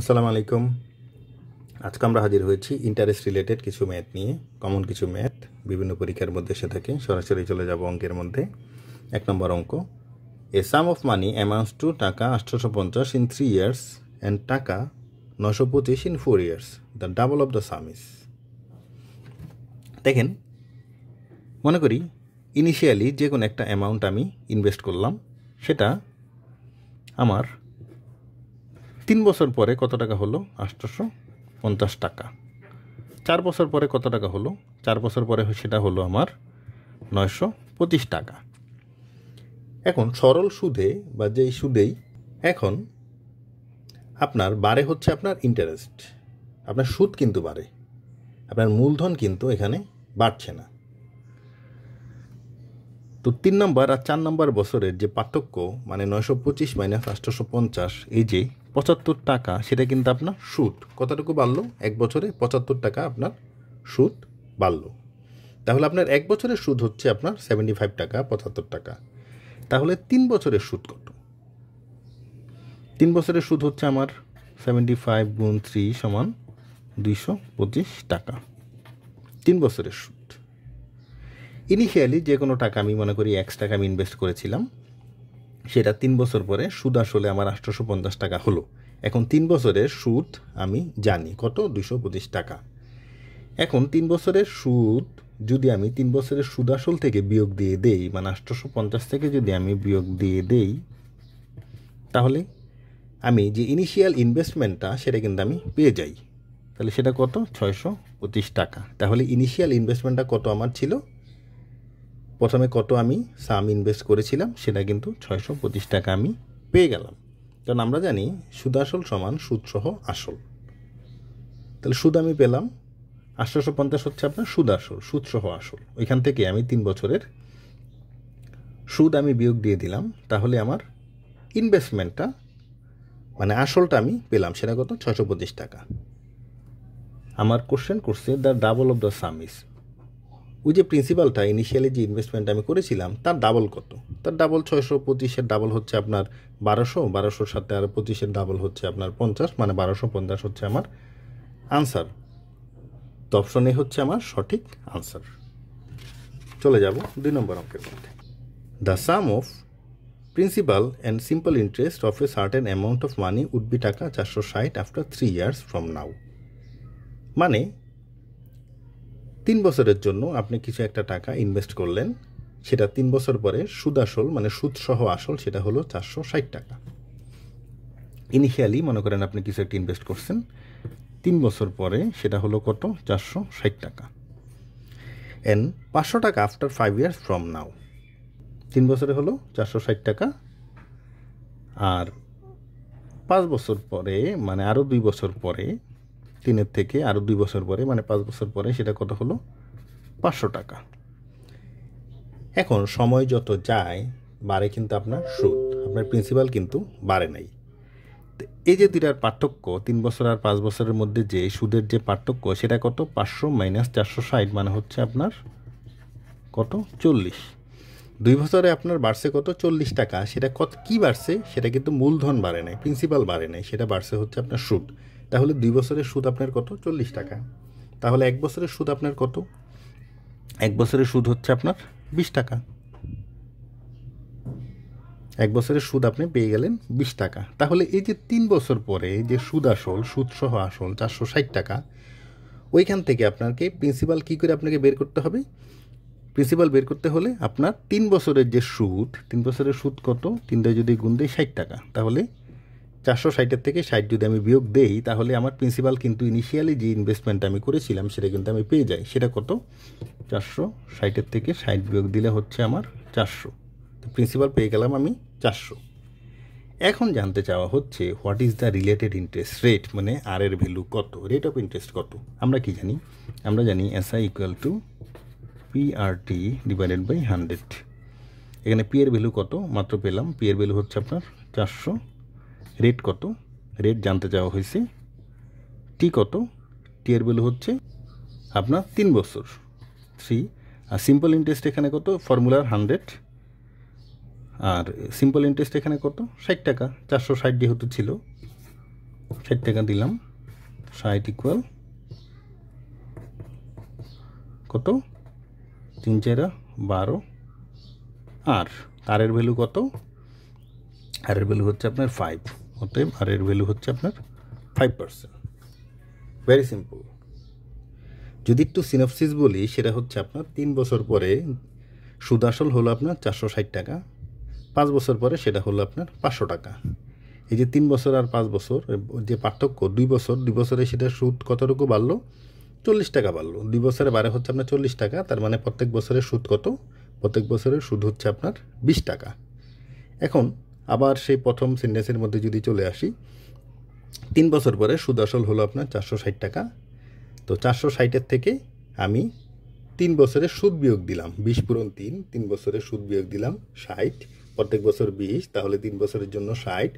আসসালামু আলাইকুম আজকে আমরা হাজির হয়েছি ইন্টারেস্ট রিলেটেড কিছু ম্যাথ নিয়ে কমন কিছু ম্যাথ বিভিন্ন পরীক্ষার মধ্যে এসে থাকে সরাসরি চলে যাব অঙ্কের মধ্যে এক নম্বর অঙ্ক a sum of money amounts to টাকা আটশোশো পঞ্চাশ ইন থ্রি ইয়ার্স অ্যান্ড টাকা নশো পঁচিশ in four years the double of the sum is দেখেন মনে করি ইনিশিয়ালি যে কোনো একটা অ্যামাউন্ট আমি ইনভেস্ট করলাম সেটা আমার তিন বছর পরে কত টাকা হলো আটশোশো পঞ্চাশ টাকা চার বছর পরে কত টাকা হলো চার বছর পরে সেটা হলো আমার নয়শো পঁচিশ টাকা এখন সরল সুদে বা যেই সুদেই এখন আপনার বাড়ে হচ্ছে আপনার ইন্টারেস্ট আপনার সুদ কিন্তু বাড়ে আপনার মূলধন কিন্তু এখানে বাড়ছে না তো তিন নম্বর আর চার নম্বর বছরের যে পার্থক্য মানে নয়শো পঁচিশ মাইনাস আষ্টশো পঞ্চাশ এই যে পঁচাত্তর টাকা সেটা কিন্তু আপনার সুদ কতটুকু বাড়লো এক বছরে পঁচাত্তর টাকা আপনার সুদ বাড়লো তাহলে আপনার এক বছরের সুদ হচ্ছে আপনার সেভেন্টি ফাইভ টাকা পঁচাত্তর টাকা তাহলে তিন বছরের সুদ কত তিন বছরের সুদ হচ্ছে আমার সেভেন্টি ফাইভ গুণ থ্রি সমান দুইশো পঁচিশ টাকা তিন বছরের সুদ ইনিশিয়ালি যে কোনো টাকা আমি মনে করি একশো টাকা আমি ইনভেস্ট করেছিলাম সেটা তিন বছর পরে সুদ আসলে আমার আটশোশো পঞ্চাশ টাকা হলো এখন তিন বছরের সুদ আমি জানি কত দুশো পঁচিশ টাকা এখন তিন বছরের সুদ যদি আমি তিন বছরের সুদ আসল থেকে বিয়োগ দিয়ে দেই মানে আটশোশো পঞ্চাশ থেকে যদি আমি বিয়োগ দিয়ে দেই তাহলে আমি যে ইনিশিয়াল ইনভেস্টমেন্টটা সেটা কিন্তু আমি পেয়ে যাই তাহলে সেটা কত ছয়শো পঁচিশ টাকা তাহলে ইনিশিয়াল ইনভেস্টমেন্টটা কত আমার ছিল প্রথমে কত আমি সাম ইনভেস্ট করেছিলাম সেটা কিন্তু ছয়শো পঁচিশ টাকা আমি পেয়ে গেলাম কারণ আমরা জানি সুদ আসল সমান সুদসহ আসল তাহলে সুদ আমি পেলাম আঠারোশো পঞ্চাশ হচ্ছে আপনার সুদ আসল সুদসহ আসল ওইখান থেকে আমি তিন বছরের সুদ আমি বিয়োগ দিয়ে দিলাম তাহলে আমার ইনভেস্টমেন্টটা মানে আসলটা আমি পেলাম সেটা কত ছশো পঁচিশ টাকা আমার কোশ্চেন করছে the double of the sum is ওই যে প্রিন্সিপালটা ইনিশিয়ালি যে ইনভেস্টমেন্ট আমি করেছিলাম তার ডাবল কত তার ডাবল ছয়শো পঁচিশের ডাবল হচ্ছে আপনার বারোশো বারোশোর সাথে আর পঁচিশের ডাবল হচ্ছে আপনার পঞ্চাশ মানে বারোশো পঞ্চাশ হচ্ছে আমার আনসার তো অপশন এ হচ্ছে আমার সঠিক আনসার চলে যাব দুই নম্বর অঙ্কের মধ্যে the sum of principal and simple interest of a certain amount of money would be টাকা চারশো ষাট after three years from now মানে তিন বছরের জন্য আপনি কিছু একটা টাকা ইনভেস্ট করলেন সেটা তিন বছর পরে সুদ আসল মানে সুদসহ আসল সেটা হলো চারশো ষাট টাকা ইনিশিয়ালি মনে করেন আপনি কিছু একটা ইনভেস্ট করছেন তিন বছর পরে সেটা হলো কত চারশো ষাট টাকা অ্যান্ড পাঁচশো টাকা after five years from now তিন বছরে হলো চারশো ষাট টাকা আর পাঁচ বছর পরে মানে আরও দুই বছর পরে তিনের থেকে আরও দুই বছর পরে মানে পাঁচ বছর পরে সেটা কত হলো পাঁচশো টাকা এখন সময় যত যায় বাড়ে কিন্তু আপনার সুদ আপনার প্রিন্সিপাল কিন্তু বাড়ে নাই এই যে দুটার পার্থক্য তিন বছর আর পাঁচ বছরের মধ্যে যে সুদের যে পার্থক্য সেটা কত পাঁচশো মাইনাস চারশো ষাট মানে হচ্ছে আপনার কত চল্লিশ দুই বছরে আপনার বাড়ছে কত চল্লিশ টাকা সেটা কত কী বাড়ছে সেটা কিন্তু মূলধন বাড়ে নাই প্রিন্সিপাল বাড়ে নাই সেটা বাড়ছে হচ্ছে আপনার সুদ তাহলে দুই বছরের সুদ আপনার কত চল্লিশ টাকা তাহলে এক বছরের সুদ আপনার কত এক বছরের সুদ হচ্ছে আপনার বিশ টাকা এক বছরের সুদ আপনি পেয়ে গেলেন বিশ টাকা তাহলে এই যে তিন বছর পরে যে সুদ আসল সুদসহ আসল চারশো ষাট টাকা ওইখান থেকে আপনাকে প্রিন্সিপাল কী করে আপনাকে বের করতে হবে প্রিন্সিপাল বের করতে হলে আপনার তিন বছরের যে সুদ তিন বছরের সুদ কত তিনটা যদি গুণ দেয় ষাট টাকা তাহলে চারশো ষাটের থেকে ষাট যদি আমি বিয়োগ দেই তাহলে আমার প্রিন্সিপাল কিন্তু ইনিশিয়ালি যে ইনভেস্টমেন্টটা আমি করেছিলাম সেটা কিন্তু আমি পেয়ে যাই সেটা কত চারশো ষাটের থেকে ষাট বিয়োগ দিলে হচ্ছে আমার চারশো তো প্রিন্সিপাল পেয়ে গেলাম আমি চারশো এখন জানতে চাওয়া হচ্ছে what is the related interest rate মানে আর এর ভ্যালু কত রেট অফ ইন্টারেস্ট কত আমরা কি জানি আমরা জানি S I equal to PRT divided by hundred এখানে পি এর ভ্যালু কত মাত্র পেলাম পি এর ভ্যালু হচ্ছে আপনার চারশো রেট কত রেট জানতে চাওয়া হয়েছে টি কত টি এর ভ্যালু হচ্ছে আপনার তিন বছর থ্রি আর সিম্পল ইন্টারেস্ট এখানে কত ফর্মুলার হান্ড্রেড আর সিম্পল ইন্টারেস্ট এখানে কত ষাট টাকা চারশো ষাট যেহেতু ছিল ষাট টাকা দিলাম ষাট ইকুয়াল কত তিন চারা বারো আর তারের ভ্যালু কত আরের ভ্যালু হচ্ছে আপনার ফাইভ অতএব আর এর ভ্যালু হচ্ছে আপনার ফাইভ পার্সেন্ট ভেরি সিম্পল যদি একটু সিনপসিস বলি সেটা হচ্ছে আপনার তিন বছর পরে সুদ আসল হলো আপনার চারশো ষাট টাকা পাঁচ বছর পরে সেটা হলো আপনার পাঁচশো টাকা এই যে তিন বছর আর পাঁচ বছর যে পার্থক্য দুই বছর দুই বছরে সেটা সুদ কতটুকু বাড়লো চল্লিশ টাকা বাড়লো দুই বছরে বাড়ে হচ্ছে আপনার চল্লিশ টাকা তার মানে প্রত্যেক বছরের সুদ কত প্রত্যেক বছরের সুদ হচ্ছে আপনার বিশ টাকা এখন আবার সেই প্রথম সেন্টেন্সের মধ্যে যদি চলে আসি তিন বছর পরে সুদ আসল হলো আপনার চারশো ষাট টাকা তো চারশো ষাটের থেকে আমি তিন বছরের সুদ বিয়োগ দিলাম বিশ পূরণ তিন তিন বছরের সুদ বিয়োগ দিলাম ষাট প্রত্যেক বছর বিশ তাহলে তিন বছরের জন্য ষাট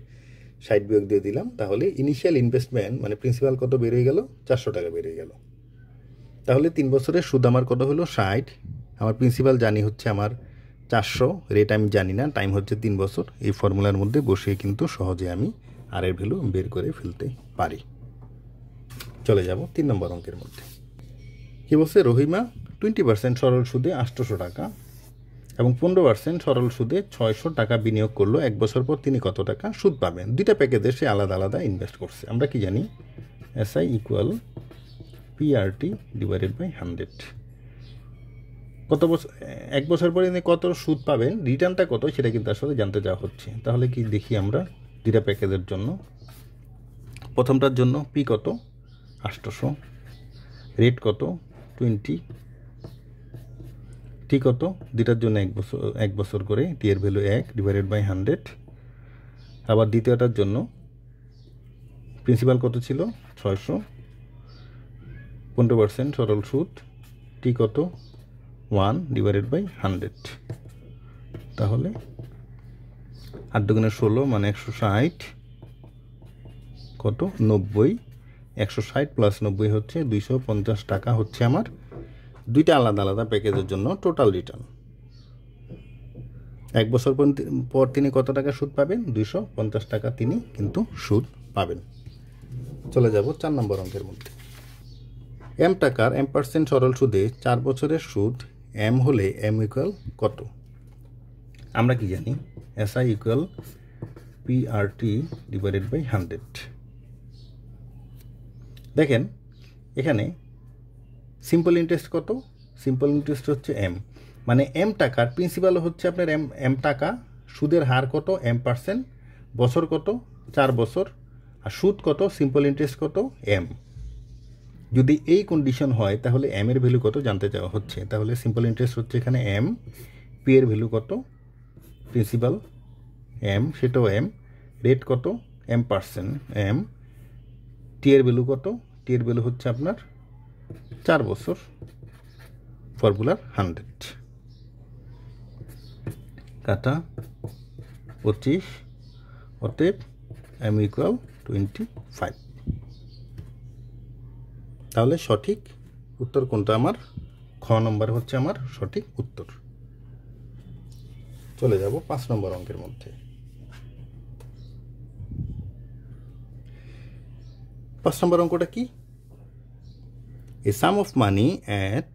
ষাট বিয়োগ দিয়ে দিলাম তাহলে ইনিশিয়াল ইনভেস্টমেন্ট মানে প্রিন্সিপাল কত বেরিয়ে গেল চারশো টাকা বেরিয়ে গেল তাহলে তিন বছরের সুদ আমার কত হলো ষাট আমার প্রিন্সিপাল জানি হচ্ছে আমার চারশো রেট আমি জানি না টাইম হচ্ছে তিন বছর এই ফর্মুলার মধ্যে বসিয়ে কিন্তু সহজে আমি আর এর ভ্যালু বের করে ফেলতে পারি চলে যাব তিন নম্বর অঙ্কের মধ্যে কি বলছে রহিমা টোয়েন্টি পার্সেন্ট সরল সুদে আটশোশো টাকা এবং পনেরো পার্সেন্ট সরল সুদে ছয়শো টাকা বিনিয়োগ করলো এক বছর পর তিনি কত টাকা সুদ পাবেন দুইটা প্যাকেজে সে আলাদা আলাদা ইনভেস্ট করছে আমরা কি জানি SI equal PRT divided by hundred কত বছর এক বছর পরে ইনি কত সুদ পাবেন রিটার্নটা কত সেটা কিন্তু আসলে জানতে যাওয়া হচ্ছে তাহলে কি দেখি আমরা দুটা প্যাকেজের জন্য প্রথমটার জন্য পি কত আষ্টশো রেট কত টোয়েন্টি টি কত দুটার জন্য এক বছর এক বছর করে টি এর ভ্যালু এক ডিভাইডেড বাই হান্ড্রেড আবার দ্বিতীয়টার জন্য প্রিন্সিপাল কত ছিল ছয়শো পনেরো পার্সেন্ট সরল সুদ টি কত ওয়ান ডিভাইডেড বাই হান্ড্রেড তাহলে আট দুগুণে ষোলো মানে একশো ষাট কত নব্বই একশো ষাট প্লাস নব্বই হচ্ছে দুইশো পঞ্চাশ টাকা হচ্ছে আমার দুইটা আলাদা আলাদা প্যাকেজের জন্য টোটাল রিটার্ন এক বছর পর তিনি কত টাকা সুদ পাবেন দুইশো পঞ্চাশ টাকা তিনি কিন্তু সুদ পাবেন চলে যাব চার নম্বর অঙ্কের মধ্যে এম টাকার এম পার্সেন্ট সরল সুদে চার বছরের সুদ এম হলে এম ইকুয়াল কত আমরা কি জানি SI equal PRT divided by hundred দেখেন এখানে সিম্পল ইন্টারেস্ট কত সিম্পল ইন্টারেস্ট হচ্ছে এম মানে এম টাকার প্রিন্সিপাল হচ্ছে আপনার এম এম টাকা সুদের হার কত এম পার্সেন্ট বছর কত চার বছর আর সুদ কত সিম্পল ইন্টারেস্ট কত এম যদি এই কন্ডিশন হয় তাহলে এম এর ভ্যালু কত জানতে চাওয়া হচ্ছে তাহলে সিম্পল ইন্টারেস্ট হচ্ছে এখানে এম পি এর ভ্যালু কত প্রিন্সিপাল এম সেটাও এম রেট কত এম পার্সেন্ট এম টি এর ভ্যালু কত টি এর ভ্যালু হচ্ছে আপনার চার বছর ফর্মুলার হান্ড্রেড কাটা পঁচিশ অতএব এম ইকুয়াল টোয়েন্টি ফাইভ তাহলে সঠিক উত্তর কোনটা আমার খ নম্বর হচ্ছে আমার সঠিক উত্তর চলে যাব পাঁচ নম্বর অঙ্কের মধ্যে পাঁচ নম্বর অঙ্কটা কি a sum of money at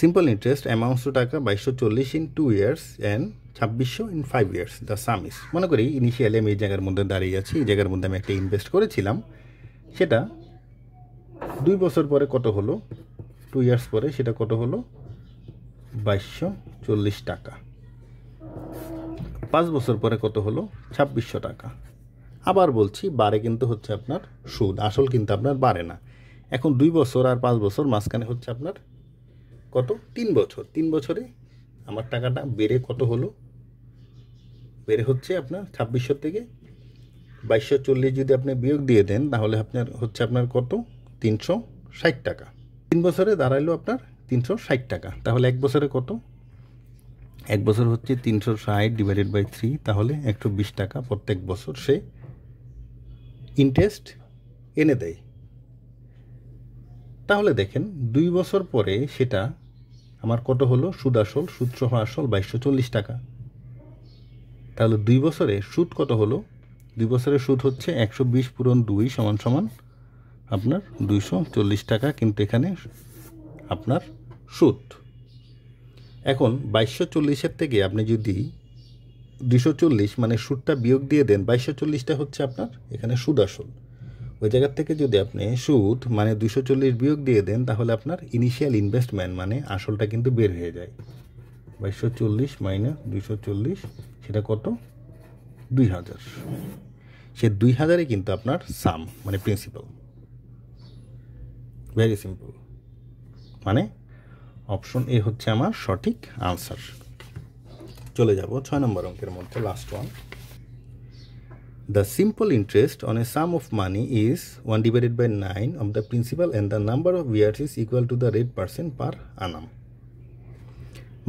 simple interest অ্যামাউন্টশো টাকা বাইশশো চল্লিশ ইন টু ইয়ার্স অ্যান্ড ছাব্বিশশো in five years the sum is মনে করি ইনিশিয়ালি আমি এই জায়গার মধ্যে দাঁড়িয়ে আছি এই জায়গার মধ্যে আমি একটা ইনভেস্ট করেছিলাম সেটা দুই বছর পরে কত হলো টু ইয়ার্স পরে সেটা কত হলো বাইশশো চল্লিশ টাকা পাঁচ বছর পরে কত হলো ছাব্বিশশো টাকা আবার বলছি বারে কিন্তু হচ্ছে আপনার সুদ আসল কিন্তু আপনার বাড়ে না এখন দুই বছর আর পাঁচ বছর মাঝখানে হচ্ছে আপনার কত তিন বছর তিন বছরে আমার টাকাটা বেড়ে কত হলো বেড়ে হচ্ছে আপনার ছাব্বিশশো থেকে বাইশশো চল্লিশ যদি আপনি বিয়োগ দিয়ে দেন তাহলে আপনার হচ্ছে আপনার কত তিনশো ষাট টাকা তিন বছরে দাঁড়াইলো আপনার তিনশো ষাট টাকা তাহলে এক বছরে কত এক বছর হচ্ছে তিনশো ষাট ডিভাইডেড বাই থ্রি তাহলে একশো বিশ টাকা প্রত্যেক বছর সে ইন্টারেস্ট এনে দেয় তাহলে দেখেন দুই বছর পরে সেটা আমার কত হলো সুদ আসল সুদসহ আসল বাইশশো চল্লিশ টাকা তাহলে দুই বছরে সুদ কত হলো দুই বছরের সুদ হচ্ছে একশো বিশ পূরণ দুই সমান সমান আপনার দুইশো চল্লিশ টাকা কিন্তু এখানে আপনার সুদ এখন বাইশশো চল্লিশের থেকে আপনি যদি দুশো চল্লিশ মানে সুদটা বিয়োগ দিয়ে দেন বাইশশো চল্লিশটা হচ্ছে আপনার এখানে সুদ আসল ওই জায়গার থেকে যদি আপনি সুদ মানে দুশো চল্লিশ বিয়োগ দিয়ে দেন তাহলে আপনার ইনিশিয়াল ইনভেস্টমেন্ট মানে আসলটা কিন্তু বের হয়ে যায় বাইশশো চল্লিশ মাইনাস দুশো চল্লিশ সেটা কত দুই হাজার সে দুই হাজারে কিন্তু আপনার সাম মানে প্রিন্সিপাল ভেরি সিম্পল মানে অপশন এ হচ্ছে আমার সঠিক আনসার চলে যাব ছয় নম্বর অঙ্কের মধ্যে last one the simple interest on a sum of money is one divided by nine of the principal and the number of years is equal to the rate percent per annum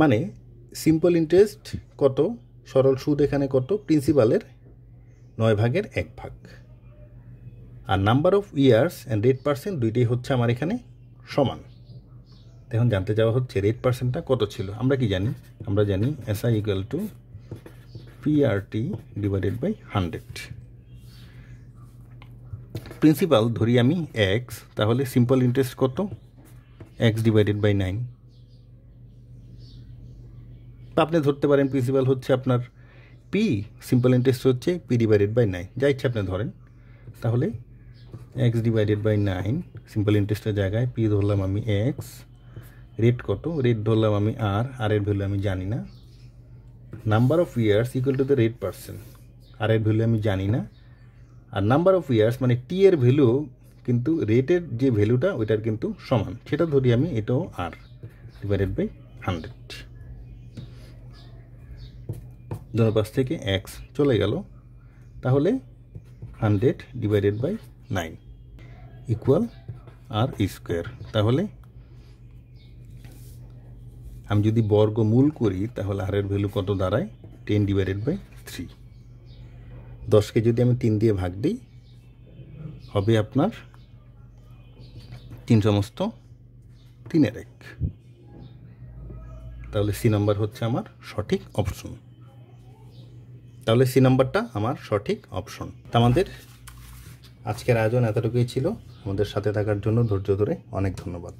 মানে simple interest কত সরল সুদ এখানে কত প্রিন্সিপালের নয় ভাগের এক ভাগ আর number of years and rate percent দুইটাই হচ্ছে আমার এখানে সমান এখন জানতে চাওয়া হচ্ছে রেট পার্সেন্টটা কত ছিল আমরা কি জানি আমরা জানি SI equal to PRT divided by hundred principal ধরি আমি এক্স তাহলে সিম্পল ইন্টারেস্ট কত এক্স ডিভাইডেড বাই নাইন আপনি ধরতে পারেন প্রিন্সিপাল হচ্ছে আপনার পি সিম্পল ইন্টারেস্ট হচ্ছে পি ডিভাইডেড বাই নাইন যা ইচ্ছা আপনি ধরেন তাহলে X divided by nine simple ইন্টারেস্টের জায়গায় পি ধরলাম আমি এক্স রেট কত রেট ধরলাম আমি আর আর এর ভ্যালু আমি জানি না number of years equal to the rate percent আর এর ভ্যালু আমি জানি না আর নাম্বার অফ ইয়ার্স মানে টি এর ভ্যালু কিন্তু রেটের যে ভ্যালুটা ওইটার কিন্তু সমান সেটা ধরি আমি এটাও আর ডিভাইডেড বাই হান্ড্রেড দোনো পাশ থেকে এক্স চলে গেল তাহলে hundred divided by nine equal R square তাহলে আমি যদি বর্গমূল করি তাহলে আরের ভ্যালু কত দাঁড়ায় টেন ডিভাইডেড বাই থ্রি দশকে যদি আমি তিন দিয়ে ভাগ দিই হবে আপনার তিন সমস্ত তিনের এক তাহলে সি নাম্বার হচ্ছে আমার সঠিক অপশন তাহলে সি নাম্বারটা আমার সঠিক অপশন আমাদের আজকের আয়োজন এতটুকুই ছিল আমাদের সাথে থাকার জন্য ধৈর্য ধরে অনেক ধন্যবাদ